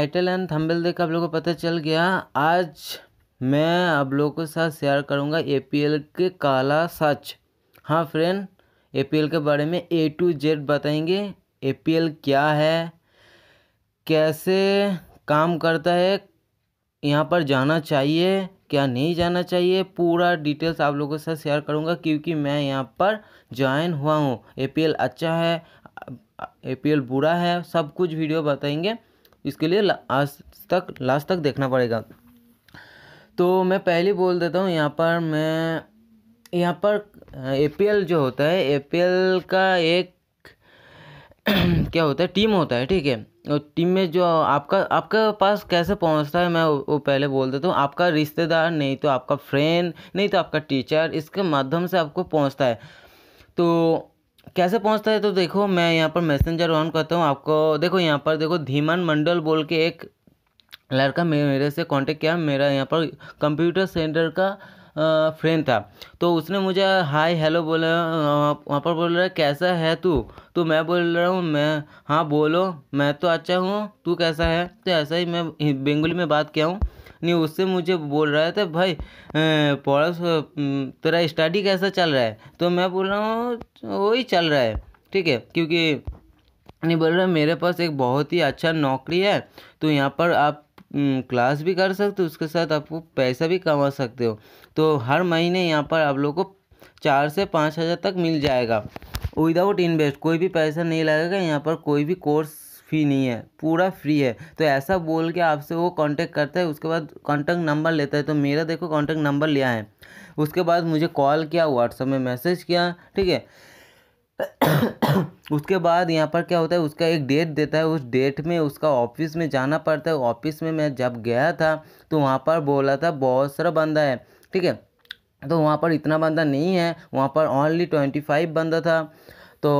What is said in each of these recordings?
title and thumbnail देख आप लोगों को पता चल गया आज मैं आप लोगों के साथ शेयर करूंगा एपीएल के काला सच हाँ फ्रेंड एपीएल के बारे में ए टू जेड बताएंगे एपीएल क्या है कैसे काम करता है यहाँ पर जाना चाहिए क्या नहीं जाना चाहिए पूरा डिटेल्स आप लोगों के साथ शेयर करूँगा क्योंकि मैं यहाँ पर ज्वाइन हुआ हूँ ए अच्छा है ए बुरा है सब कुछ वीडियो बताएंगे इसके लिए आज तक लास्ट तक देखना पड़ेगा तो मैं पहले बोल देता हूँ यहाँ पर मैं यहाँ पर ए जो होता है ए का एक क्या होता है टीम होता है ठीक है और टीम में जो आपका आपके पास कैसे पहुंचता है मैं वो पहले बोल देता हूँ आपका रिश्तेदार नहीं तो आपका फ्रेंड नहीं तो आपका टीचर इसके माध्यम से आपको पहुंचता है तो कैसे पहुंचता है तो देखो मैं यहाँ पर मैसेंजर ऑन करता हूँ आपको देखो यहाँ पर देखो धीमान मंडल बोल के एक लड़का मेरे से कांटेक्ट किया मेरा यहाँ पर कंप्यूटर सेंटर का फ्रेंड था तो उसने मुझे हाय हेलो बोला वहाँ पर बोल रहा है कैसा है तू तो मैं बोल रहा हूँ मैं हाँ बोलो मैं तो अच्छा हूँ तू कैसा है तो ऐसा ही मैं बेंगली में बात किया हूँ नहीं उससे मुझे बोल रहा था भाई पढ़स तेरा स्टडी कैसा चल रहा है तो मैं बोल रहा हूँ वही चल रहा है ठीक है क्योंकि नहीं बोल रहा मेरे पास एक बहुत ही अच्छा नौकरी है तो यहाँ पर आप क्लास भी कर सकते हो उसके साथ आपको पैसा भी कमा सकते हो तो हर महीने यहाँ पर आप लोग को चार से पाँच हज़ार तक मिल जाएगा विदाउट इन्वेस्ट कोई भी पैसा नहीं लगेगा यहाँ पर कोई भी कोर्स फ़ी नहीं है पूरा फ्री है तो ऐसा बोल के आपसे वो कांटेक्ट करता है उसके बाद कांटेक्ट नंबर लेता है तो मेरा देखो कांटेक्ट नंबर लिया है उसके बाद मुझे कॉल किया व्हाट्सअप में मैसेज किया ठीक है उसके बाद यहाँ पर क्या होता है उसका एक डेट देता है उस डेट में उसका ऑफिस में जाना पड़ता है ऑफिस में मैं जब गया था तो वहाँ पर बोला था बहुत सारा बंदा है ठीक है तो वहाँ पर इतना बंदा नहीं है वहाँ पर ओनली ट्वेंटी फाइव बंदा था तो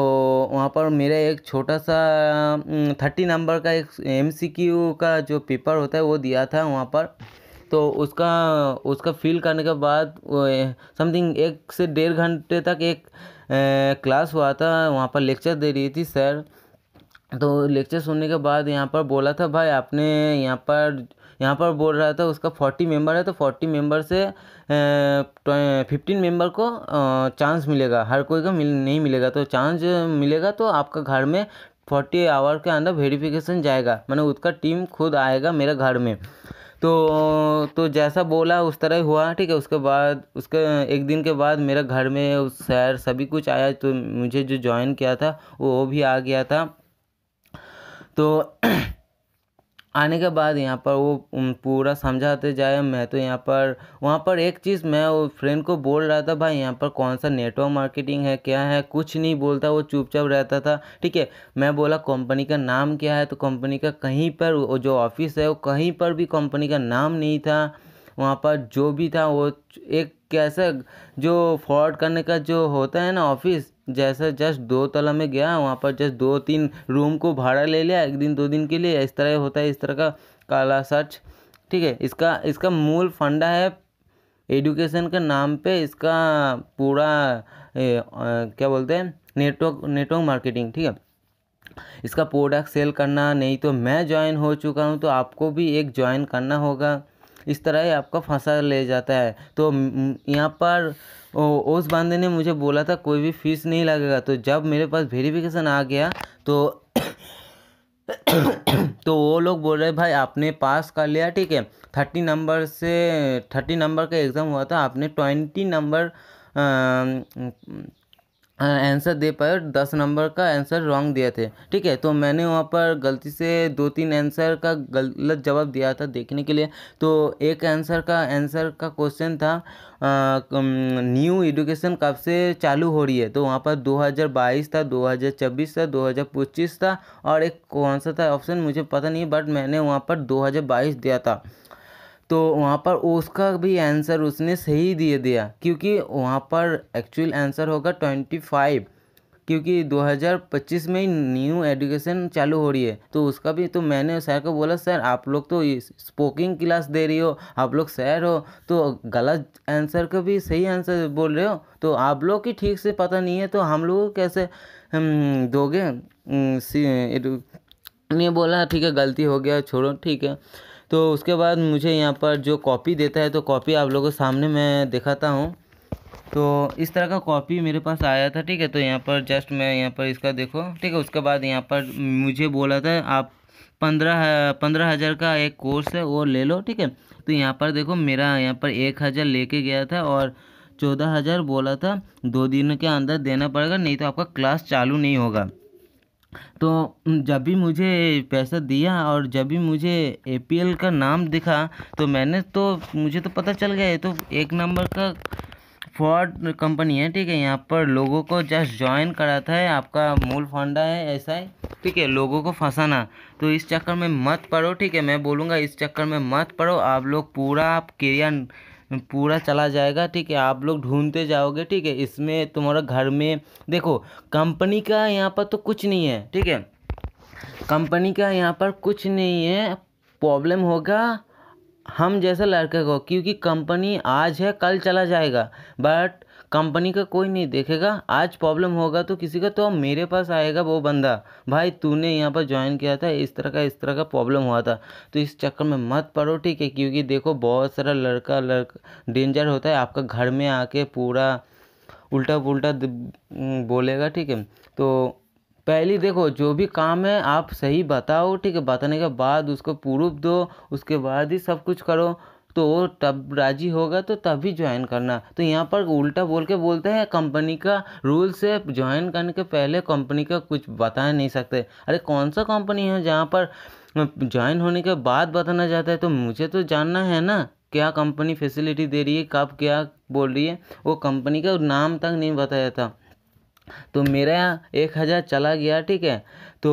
वहाँ पर मेरा एक छोटा सा थर्टी नंबर का एक एम सी क्यू का जो पेपर होता है वो दिया था वहाँ पर तो उसका उसका फिल करने के बाद समथिंग एक से डेढ़ घंटे तक एक क्लास हुआ था वहाँ पर लेक्चर दे रही थी सर तो लेक्चर सुनने के बाद यहाँ पर बोला था भाई आपने यहाँ पर यहाँ पर बोल रहा था उसका फोर्टी मेंबर है तो फोर्टी मेंबर से फिफ्टीन मेंबर को चांस मिलेगा हर कोई का मिल नहीं मिलेगा तो चांस मिलेगा तो आपका घर में फोर्टी आवर के अंदर वेरिफिकेशन जाएगा मैंने उसका टीम खुद आएगा मेरे घर में तो तो जैसा बोला उस तरह हुआ ठीक है उसके बाद उसके एक दिन के बाद मेरा घर में उस सैर सभी कुछ आया तो मुझे जो ज्वाइन किया था वो भी आ गया था तो आने के बाद यहाँ पर वो पूरा समझाते जाए मैं तो यहाँ पर वहाँ पर एक चीज़ मैं वो फ्रेंड को बोल रहा था भाई यहाँ पर कौन सा नेटवर्क मार्केटिंग है क्या है कुछ नहीं बोलता वो चुपचाप रहता था ठीक है मैं बोला कंपनी का नाम क्या है तो कंपनी का कहीं पर वो जो ऑफिस है वो कहीं पर भी कंपनी का नाम नहीं था वहाँ पर जो भी था वो एक कैसे जो फ्रॉड करने का जो होता है ना ऑफिस जैसे जस्ट दो तला में गया वहाँ पर जस्ट दो तीन रूम को भाड़ा ले लिया एक दिन दो दिन के लिए इस तरह होता है इस तरह का काला सर्च ठीक है इसका इसका मूल फंडा है एडुकेशन के नाम पे इसका पूरा ए, आ, क्या बोलते हैं नेटवर्क नेटवर्क मार्केटिंग ठीक है इसका प्रोडक्ट सेल करना नहीं तो मैं ज्वाइन हो चुका हूँ तो आपको भी एक ज्वाइन करना होगा इस तरह ही आपका फंसा ले जाता है तो यहाँ पर उस बंदे ने मुझे बोला था कोई भी फीस नहीं लगेगा तो जब मेरे पास वेरिफिकेशन आ गया तो तो वो लोग बोल रहे भाई आपने पास कर लिया ठीक है थर्टी नंबर से थर्टी नंबर का एग्ज़ाम हुआ था आपने ट्वेंटी नंबर आंसर दे पाए और दस नंबर का आंसर रॉन्ग दिए थे ठीक है तो मैंने वहाँ पर गलती से दो तीन आंसर का गलत जवाब दिया था देखने के लिए तो एक आंसर का आंसर का क्वेश्चन था न्यू एजुकेशन कब से चालू हो रही है तो वहाँ पर 2022 था 2026 था 2025 था और एक कौन सा था ऑप्शन मुझे पता नहीं बट मैंने वहाँ पर दो दिया था तो वहाँ पर उसका भी आंसर उसने सही दे दिया क्योंकि वहाँ पर एक्चुअल आंसर होगा ट्वेंटी फाइव क्योंकि 2025 में ही न्यू एडुकेशन चालू हो रही है तो उसका भी तो मैंने सर को बोला सर आप लोग तो स्पोकिंग क्लास दे रही हो आप लोग सर हो तो गलत आंसर का भी सही आंसर बोल रहे हो तो आप लोग की ठीक से पता नहीं है तो हम लोग कैसे हम दोगे हम्म, तो- ने बोला ठीक है गलती हो गया छोड़ो ठीक है तो उसके बाद मुझे यहाँ पर जो कॉपी देता है तो कॉपी आप लोगों के सामने मैं दिखाता हूँ तो इस तरह का कॉपी मेरे पास आया था ठीक है तो यहाँ पर जस्ट मैं यहाँ पर इसका देखो ठीक है उसके बाद यहाँ पर मुझे बोला था आप पंद्रह पंद्रह हज़ार का एक कोर्स है वो ले लो ठीक है तो यहाँ पर देखो मेरा यहाँ पर एक हज़ार लेके गया था और चौदह हज़ार बोला था दो दिन के अंदर देना पड़ेगा नहीं तो आपका क्लास चालू नहीं होगा तो जब भी मुझे पैसा दिया और जब भी मुझे ए पी एल का नाम दिखा तो मैंने तो मुझे तो पता चल गया ये तो एक नंबर का फ्रॉड कंपनी है ठीक है यहाँ पर लोगों को जस्ट ज्वाइन कराता है आपका मूल फंडा है ऐसा है ठीक है लोगों को फंसाना तो इस चक्कर में मत पढ़ो ठीक है मैं बोलूँगा इस चक्कर में मत पढ़ो आप लोग पूरा आप क्रिया पूरा चला जाएगा ठीक है आप लोग ढूंढते जाओगे ठीक है इसमें तुम्हारा घर में देखो कंपनी का यहाँ पर तो कुछ नहीं है ठीक है कंपनी का यहाँ पर कुछ नहीं है प्रॉब्लम होगा हम जैसे लड़के को क्योंकि कंपनी आज है कल चला जाएगा बट कंपनी का कोई नहीं देखेगा आज प्रॉब्लम होगा तो किसी का तो मेरे पास आएगा वो बंदा भाई तूने यहाँ पर ज्वाइन किया था इस तरह का इस तरह का प्रॉब्लम हुआ था तो इस चक्कर में मत पड़ो ठीक है क्योंकि देखो बहुत सारा लड़का लड़का डेंजर होता है आपका घर में आके पूरा उल्टा पुल्टा बोलेगा ठीक है तो पहली देखो जो भी काम है आप सही बताओ ठीक है बताने के बाद उसको प्रूफ दो उसके बाद ही सब कुछ करो तो तब राजी होगा तो तभी ज्वाइन करना तो यहाँ पर उल्टा बोल के बोलते हैं कंपनी का रूल से ज्वाइन करने के पहले कंपनी का कुछ बता नहीं सकते अरे कौन सा कंपनी है जहाँ पर ज्वाइन होने के बाद बताना चाहता है तो मुझे तो जानना है ना क्या कंपनी फैसिलिटी दे रही है कब क्या बोल रही है वो कंपनी का नाम तक नहीं बताया था तो मेरा एक हज़ार चला गया ठीक है तो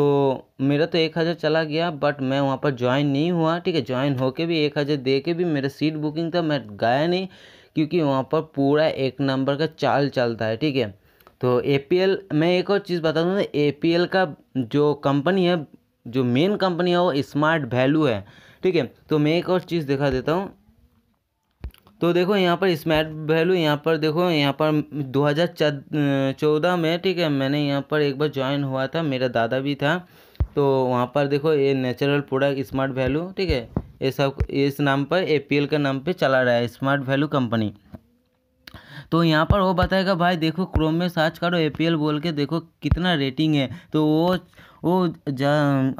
मेरा तो एक हज़ार चला गया बट मैं वहाँ पर ज्वाइन नहीं हुआ ठीक है ज्वाइन होके भी एक हज़ार दे के भी मेरा सीट बुकिंग था मैं गया नहीं क्योंकि वहाँ पर पूरा एक नंबर का चाल चलता है ठीक है तो ए मैं एक और चीज़ बता दूँ ए का जो कंपनी है जो मेन कंपनी है वो स्मार्ट वैल्यू है ठीक है तो मैं एक और चीज़ दिखा देता हूँ तो देखो यहाँ पर स्मार्ट वैल्यू यहाँ पर देखो यहाँ पर 2014 में ठीक है मैंने यहाँ पर एक बार ज्वाइन हुआ था मेरा दादा भी था तो वहाँ पर देखो ये नेचुरल प्रोडक्ट स्मार्ट वैल्यू ठीक है ये सब इस नाम पर ए के नाम पे चला रहा है स्मार्ट वैल्यू कंपनी तो यहाँ पर वो बताएगा भाई देखो क्रोम में सर्च करो ए बोल के देखो कितना रेटिंग है तो वो वो जा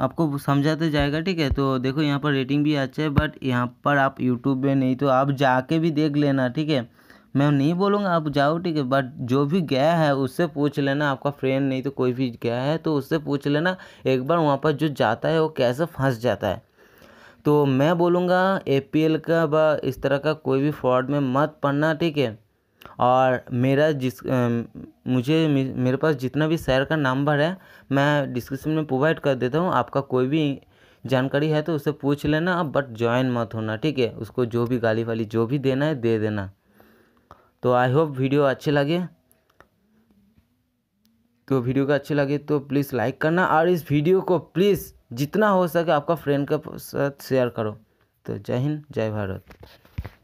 आपको समझाते तो जाएगा ठीक है तो देखो यहाँ पर रेटिंग भी अच्छा है बट यहाँ पर आप यूट्यूब में नहीं तो आप जाके भी देख लेना ठीक है मैं नहीं बोलूँगा आप जाओ ठीक है बट जो भी गया है उससे पूछ लेना आपका फ्रेंड नहीं तो कोई भी गया है तो उससे पूछ लेना एक बार वहाँ पर जो जाता है वो कैसे फंस जाता है तो मैं बोलूँगा ए का व इस तरह का कोई भी फ्रॉड में मत पड़ना ठीक है और मेरा जिस मुझे मेरे पास जितना भी शहर का नंबर है मैं डिस्क्रिप्शन में प्रोवाइड कर देता हूँ आपका कोई भी जानकारी है तो उससे पूछ लेना आप बट ज्वाइन मत होना ठीक है उसको जो भी गाली वाली जो भी देना है दे देना तो आई होप वीडियो अच्छे लगे तो वीडियो को अच्छे लगे तो प्लीज़ लाइक करना और इस वीडियो को प्लीज़ जितना हो सके आपका फ्रेंड के साथ शेयर करो तो जय हिंद जय भारत